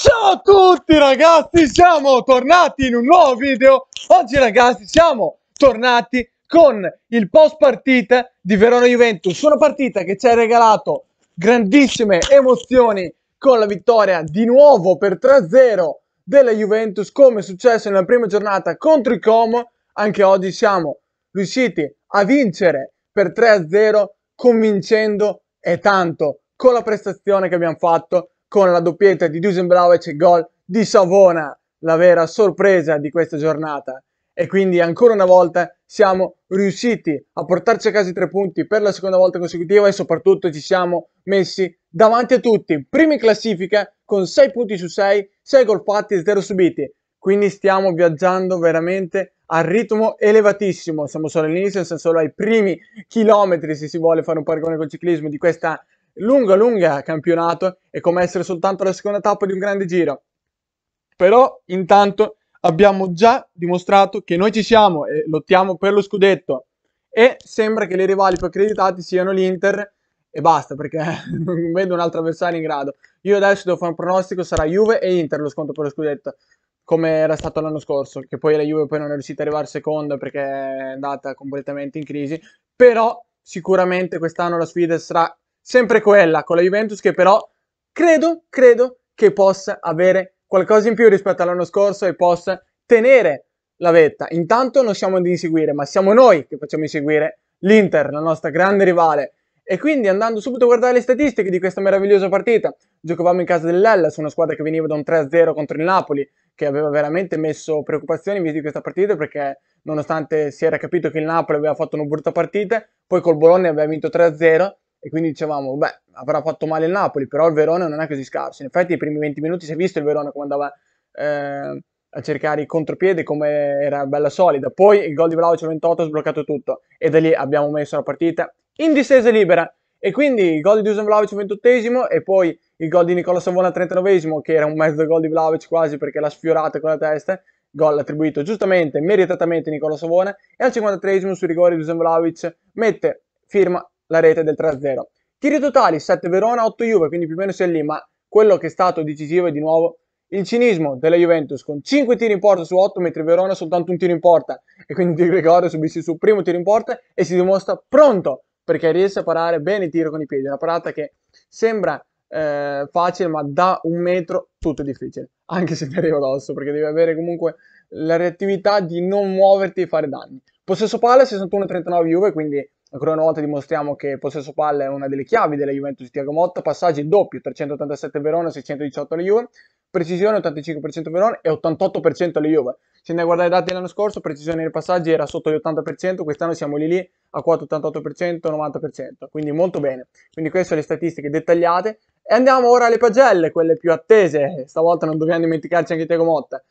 Ciao a tutti ragazzi, siamo tornati in un nuovo video. Oggi ragazzi siamo tornati con il post partita di Verona Juventus, una partita che ci ha regalato grandissime emozioni con la vittoria di nuovo per 3-0 della Juventus come è successo nella prima giornata contro i Com Anche oggi siamo riusciti a vincere per 3-0 convincendo e tanto con la prestazione che abbiamo fatto con la doppietta di Dusan Vlaovic e gol di Savona, la vera sorpresa di questa giornata. E quindi ancora una volta siamo riusciti a portarci a casa i tre punti per la seconda volta consecutiva e soprattutto ci siamo messi davanti a tutti, Prima in classifica con 6 punti su 6, 6 gol fatti e 0 subiti. Quindi stiamo viaggiando veramente a ritmo elevatissimo, siamo solo all'inizio, siamo solo ai primi chilometri se si vuole fare un paragone col ciclismo di questa lunga, lunga campionato, è come essere soltanto la seconda tappa di un grande giro. Però intanto abbiamo già dimostrato che noi ci siamo e lottiamo per lo scudetto e sembra che le rivali più accreditati siano l'Inter e basta perché non vedo un altro avversario in grado. Io adesso devo fare un pronostico, sarà Juve e Inter lo sconto per lo scudetto come era stato l'anno scorso, che poi la Juve poi non è riuscita ad arrivare seconda perché è andata completamente in crisi, però sicuramente quest'anno la sfida sarà sempre quella con la Juventus che però credo, credo che possa avere qualcosa in più rispetto all'anno scorso e possa tenere la vetta. Intanto non siamo di inseguire, ma siamo noi che facciamo inseguire l'Inter, la nostra grande rivale. E quindi andando subito a guardare le statistiche di questa meravigliosa partita, giocavamo in casa dell'Ellas, una squadra che veniva da un 3-0 contro il Napoli, che aveva veramente messo preoccupazioni in vista di questa partita perché nonostante si era capito che il Napoli aveva fatto una brutta partita, poi col Bologna aveva vinto 3-0 e quindi dicevamo, beh, avrà fatto male il Napoli, però il Verona non è così scarso. In effetti i primi 20 minuti si è visto il Verona come andava eh, a cercare i contropiedi, come era bella solida. Poi il gol di Vlaovic 28 ha sbloccato tutto e da lì abbiamo messo la partita in distesa libera. E quindi il gol di Dusan Vlaovic 28 esimo e poi il gol di Nicola Savona al 39 che era un mezzo gol di Vlaovic quasi perché l'ha sfiorato con la testa gol attribuito giustamente, meritatamente a Nicola Savona e al 53 esimo su rigore Dusan Vlaovic mette firma la rete del 3-0. Tiri totali 7 Verona, 8 Juve, quindi più o meno si è lì, ma quello che è stato decisivo è di nuovo il cinismo della Juventus con 5 tiri in porta su 8, mentre Verona soltanto un tiro in porta e quindi Di Gregorio subisce il suo primo tiro in porta e si dimostra pronto perché riesce a parare bene il tiro con i piedi, una parata che sembra eh, facile ma da un metro tutto è difficile, anche se ti arriva addosso perché devi avere comunque la reattività di non muoverti e fare danni. Possesso palle 61-39 Juve, quindi ancora una volta dimostriamo che possesso palle è una delle chiavi della Juventus di Tiago Motta, passaggi il doppio, 387 Verona, 618 alla Juve, precisione 85% Verona e 88% alla Juve. Se andiamo a guardare i dati dell'anno scorso, precisione nei passaggi era sotto gli 80%, quest'anno siamo lì lì a quota 88%, 90%, quindi molto bene. Quindi queste sono le statistiche dettagliate e andiamo ora alle pagelle, quelle più attese, stavolta non dobbiamo dimenticarci anche Tiago Motta.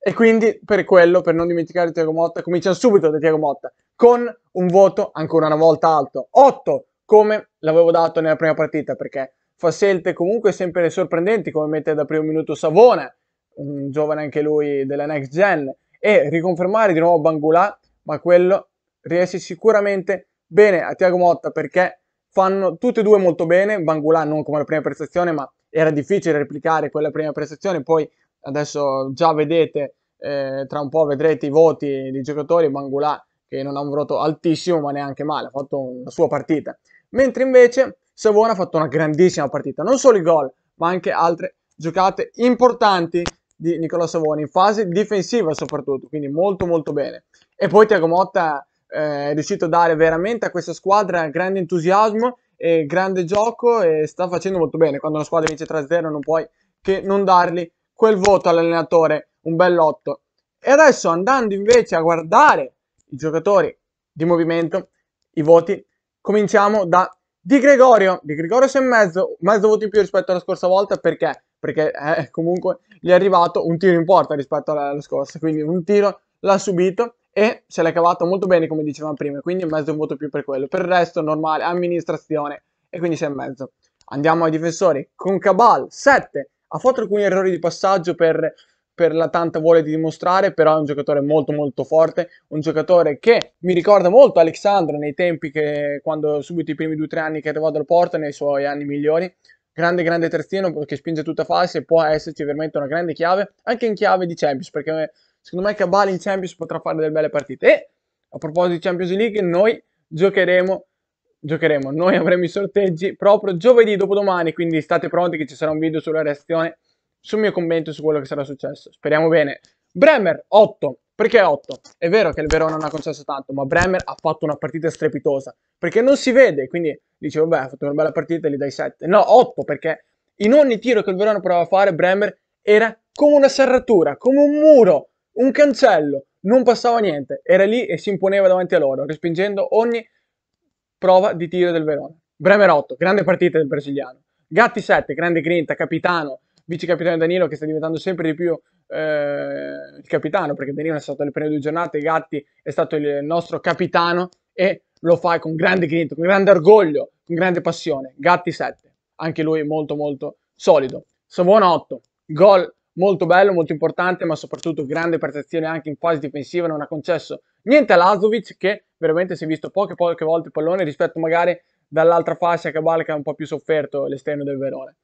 E quindi per quello, per non dimenticare Tiago Motta, cominciamo subito da Tiago Motta con un voto ancora una volta alto, 8 come l'avevo dato nella prima partita perché fa scelte comunque sempre sorprendenti come mette da primo minuto Savone, un giovane anche lui della next gen e riconfermare di nuovo Bangulà, ma quello riesce sicuramente bene a Tiago Motta perché fanno tutti e due molto bene, Bangulà non come la prima prestazione ma era difficile replicare quella prima prestazione, poi adesso già vedete, eh, tra un po' vedrete i voti di giocatori, Mangulà che non ha un voto altissimo ma neanche male, ha fatto la sua partita. Mentre invece Savona ha fatto una grandissima partita, non solo i gol ma anche altre giocate importanti di Nicola Savoni in fase difensiva soprattutto, quindi molto molto bene. E poi Tiago Motta eh, è riuscito a dare veramente a questa squadra grande entusiasmo e grande gioco e sta facendo molto bene. Quando una squadra vince 3-0 non puoi che non dargli quel voto all'allenatore, un bell'otto. E adesso andando invece a guardare i giocatori di movimento, i voti, cominciamo da Di Gregorio, Di Gregorio 6 e mezzo, mezzo voto in più rispetto alla scorsa volta perché? Perché eh, comunque gli è arrivato un tiro in porta rispetto alla scorsa, quindi un tiro l'ha subito e se l'è cavato molto bene come dicevamo prima, quindi mezzo voto più per quello. Per il resto normale, amministrazione e quindi 6 e mezzo. Andiamo ai difensori, con Cabal 7, ha fatto alcuni errori di passaggio per, per la tanta voglia di dimostrare, però è un giocatore molto molto forte, un giocatore che mi ricorda molto Alexandro nei tempi che quando subito i primi due o tre anni che arrivò dal Porto, nei suoi anni migliori, grande grande terzino che spinge tutta fase, può esserci veramente una grande chiave, anche in chiave di Champions, perché secondo me Cabali in Champions potrà fare delle belle partite. E a proposito di Champions League, noi giocheremo giocheremo. Noi avremo i sorteggi proprio giovedì dopodomani, quindi state pronti che ci sarà un video sulla reazione, sul mio commento su quello che sarà successo. Speriamo bene. Bremer 8. Perché 8? È vero che il Verona non ha concesso tanto, ma Bremer ha fatto una partita strepitosa. Perché non si vede, quindi dice, vabbè, ha fatto una bella partita e gli dai 7. No, 8 perché in ogni tiro che il Verona provava a fare, Bremer era come una serratura, come un muro, un cancello. Non passava niente, era lì e si imponeva davanti a loro, respingendo ogni prova di tiro del Verona. Bremer 8, grande partita del brasiliano. Gatti 7, grande grinta, capitano, vice capitano Danilo che sta diventando sempre di più eh, il capitano perché Danilo è stato le prime due giornate, Gatti è stato il nostro capitano e lo fa con grande grinta, con grande orgoglio, con grande passione. Gatti 7, anche lui molto molto solido. Savona 8, gol molto bello, molto importante, ma soprattutto grande prestazione anche in fase difensiva, non ha concesso Niente Lazovic che veramente si è visto poche poche volte il pallone rispetto magari dall'altra fascia che ha un po' più sofferto l'esterno del Verone.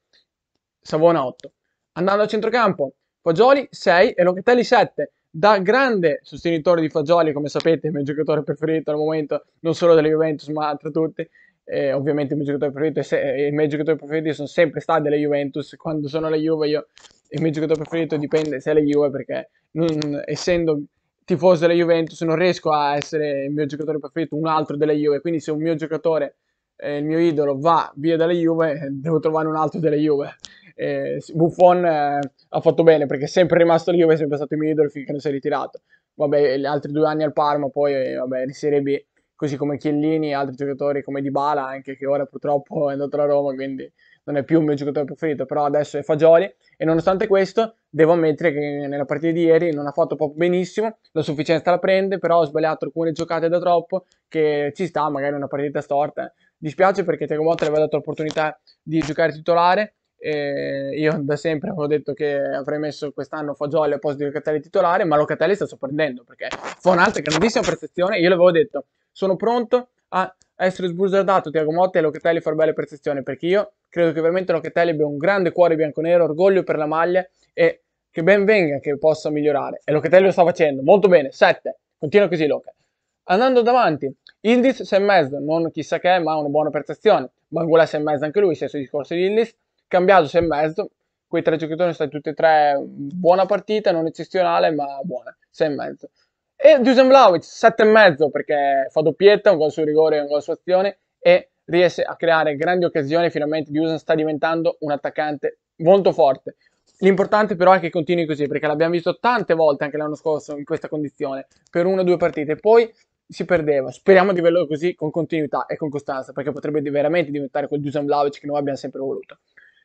Savona 8. Andando a centrocampo, Fagioli 6 e Locatelli 7. Da grande sostenitore di Fagioli, come sapete, il mio giocatore preferito al momento, non solo della Juventus, ma tra tutti. Eh, ovviamente il mio giocatore preferito, se- i miei giocatori preferiti sono sempre stati della Juventus. Quando sono la Juve, io, il mio giocatore preferito dipende se è la Juve, perché non, essendo tifoso della Juventus, non riesco a essere il mio giocatore preferito, un altro della Juve, quindi se un mio giocatore, eh, il mio idolo, va via dalla Juve, eh, devo trovare un altro della Juve. Eh, Buffon eh, ha fatto bene perché è sempre rimasto la Juve, è sempre stato il mio idolo finché non si è ritirato. Vabbè, gli altri due anni al Parma, poi eh, vabbè, in Serie B, così come Chiellini e altri giocatori come Dybala, anche che ora purtroppo è andato alla Roma, quindi non è più il mio giocatore preferito, però adesso è Fagioli e nonostante questo devo ammettere che nella partita di ieri non ha fatto proprio benissimo, la sufficienza la prende, però ho sbagliato alcune giocate da troppo che ci sta, magari una partita storta. Dispiace perché Tiago Motta le aveva dato l'opportunità di giocare titolare. io da sempre avevo detto che avrei messo quest'anno Fagioli a posto di Locatelli titolare, ma Locatelli sta sorprendendo perché fa un'altra grandissima prestazione. Io l'avevo detto, sono pronto a essere sbusardato Tiago Motta e Locatelli fare belle prestazioni perché io credo che veramente Locatelli abbia un grande cuore bianconero, orgoglio per la maglia e che ben venga che possa migliorare. E Locatelli lo sta facendo molto bene, 7. Continua così Loca. Andando davanti, Ildiz 6,5, non chissà che, ma una buona prestazione. Mangula 6,5 anche lui, stesso discorso di Ildiz. Cambiato 6,5, quei tre giocatori sono stati tutti e tre buona partita, non eccezionale, ma buona, 6,5. E Dusan Vlaovic 7,5 perché fa doppietta, un gol su rigore, un gol su azione e riesce a creare grandi occasioni, finalmente Dusan sta diventando un attaccante molto forte. L'importante però è che continui così, perché l'abbiamo visto tante volte anche l'anno scorso in questa condizione, per una o due partite, poi si perdeva. Speriamo di averlo così con continuità e con costanza, perché potrebbe veramente diventare quel Dusan Vlaovic che noi abbiamo sempre voluto.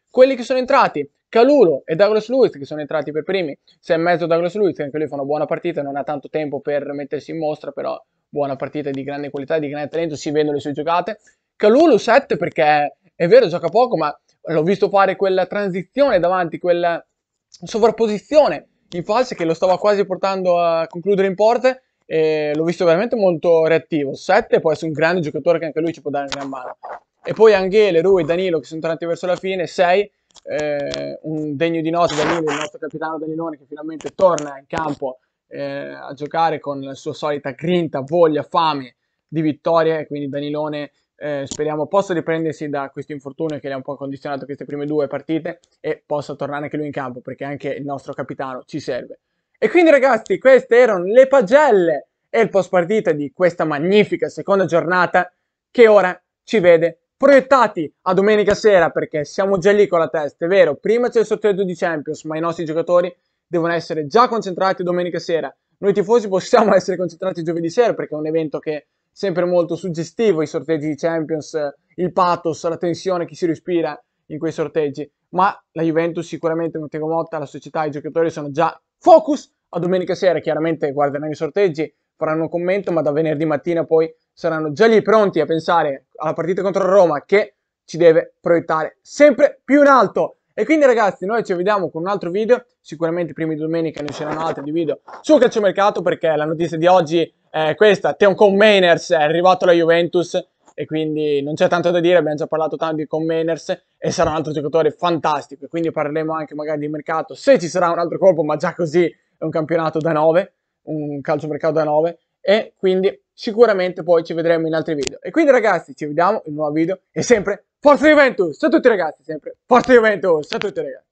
Quelli che sono entrati, Calulo e Douglas Lewis, che sono entrati per primi, se in mezzo Douglas Lewis, che anche lui fa una buona partita, non ha tanto tempo per mettersi in mostra, però buona partita di grande qualità, di grande talento, si vedono le sue giocate. Calulo 7 perché è vero, gioca poco, ma l'ho visto fare quella transizione davanti, quella sovrapposizione in false che lo stava quasi portando a concludere in porte e l'ho visto veramente molto reattivo 7 può essere un grande giocatore che anche lui ci può dare una gran mano e poi Anghele, Rui, Danilo che sono tornati verso la fine 6 eh, un degno di nota Danilo, il nostro capitano Danilone che finalmente torna in campo eh, a giocare con la sua solita grinta, voglia, fame di vittoria e quindi Danilone eh, speriamo possa riprendersi da questo infortunio che le ha un po' condizionato queste prime due partite e possa tornare anche lui in campo perché anche il nostro capitano ci serve. E quindi ragazzi queste erano le pagelle e il post partita di questa magnifica seconda giornata che ora ci vede proiettati a domenica sera perché siamo già lì con la testa, è vero, prima c'è il sorteggio di Champions ma i nostri giocatori devono essere già concentrati domenica sera. Noi tifosi possiamo essere concentrati giovedì sera perché è un evento che sempre molto suggestivo i sorteggi di Champions, eh, il pathos, la tensione che si respira in quei sorteggi, ma la Juventus sicuramente non tengo Motta, la società, i giocatori sono già focus a domenica sera, chiaramente guarderanno i sorteggi, faranno un commento, ma da venerdì mattina poi saranno già lì pronti a pensare alla partita contro Roma che ci deve proiettare sempre più in alto. E quindi ragazzi noi ci vediamo con un altro video, sicuramente prima di domenica ne saranno altri di video sul calciomercato perché la notizia di oggi è questa, Theon Mainers è arrivato alla Juventus e quindi non c'è tanto da dire, abbiamo già parlato tanto di Mainers e sarà un altro giocatore fantastico e quindi parleremo anche magari di mercato se ci sarà un altro colpo ma già così è un campionato da 9, un calciomercato da 9 e quindi sicuramente poi ci vedremo in altri video. E quindi ragazzi ci vediamo in un nuovo video e sempre Forza Juventus, ciao a tutti ragazzi, sempre Forza Juventus, ciao a tutti ragazzi.